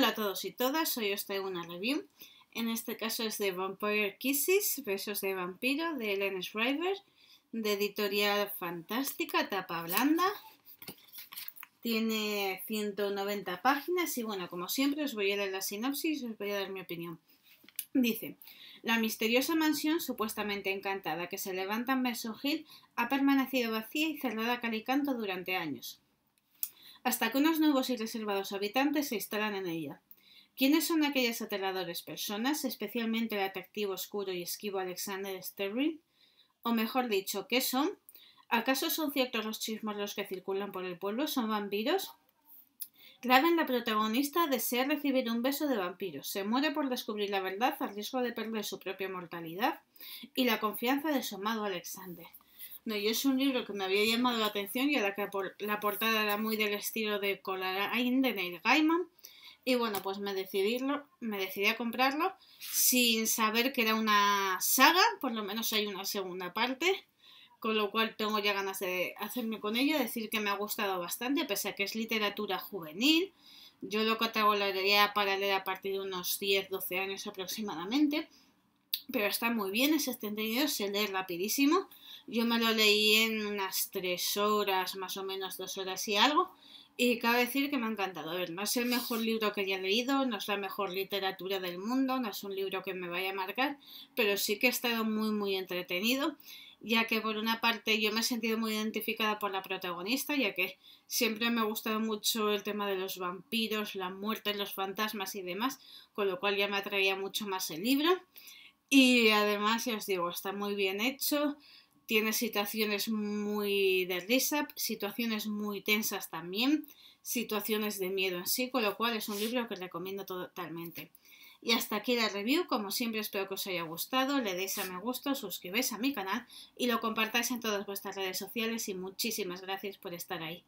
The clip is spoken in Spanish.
Hola a todos y todas, hoy os traigo una review. En este caso es de Vampire Kisses, Besos de Vampiro, de Ellen Schreiber de editorial fantástica, tapa blanda. Tiene 190 páginas y bueno, como siempre os voy a leer la sinopsis y os voy a dar mi opinión. Dice, la misteriosa mansión supuestamente encantada que se levanta en Verso Hill ha permanecido vacía y cerrada calicando durante años hasta que unos nuevos y reservados habitantes se instalan en ella. ¿Quiénes son aquellas aterradoras personas, especialmente el atractivo oscuro y esquivo Alexander Sterling? O mejor dicho, ¿qué son? ¿Acaso son ciertos los chismos los que circulan por el pueblo? ¿Son vampiros? Graven la protagonista, desea recibir un beso de vampiros. Se muere por descubrir la verdad al riesgo de perder su propia mortalidad y la confianza de su amado Alexander. No, yo es un libro que me había llamado la atención y ahora que la portada era muy del estilo de Colarain de Neil Gaiman. Y bueno, pues me decidí, me decidí a comprarlo sin saber que era una saga, por lo menos hay una segunda parte, con lo cual tengo ya ganas de hacerme con ello, decir que me ha gustado bastante, pese a que es literatura juvenil. Yo lo para leer a partir de unos 10-12 años aproximadamente pero está muy bien, ese extendido, se lee rapidísimo. Yo me lo leí en unas tres horas, más o menos dos horas y algo, y cabe decir que me ha encantado. A ver, no es el mejor libro que haya leído, no es la mejor literatura del mundo, no es un libro que me vaya a marcar, pero sí que ha estado muy, muy entretenido, ya que por una parte yo me he sentido muy identificada por la protagonista, ya que siempre me ha gustado mucho el tema de los vampiros, la muerte, los fantasmas y demás, con lo cual ya me atraía mucho más el libro. Y además, ya os digo, está muy bien hecho. Tiene situaciones muy de risa, situaciones muy tensas también, situaciones de miedo en sí, con lo cual es un libro que recomiendo totalmente. Y hasta aquí la review, como siempre espero que os haya gustado, le deis a me gusta, suscribáis a mi canal y lo compartáis en todas vuestras redes sociales y muchísimas gracias por estar ahí.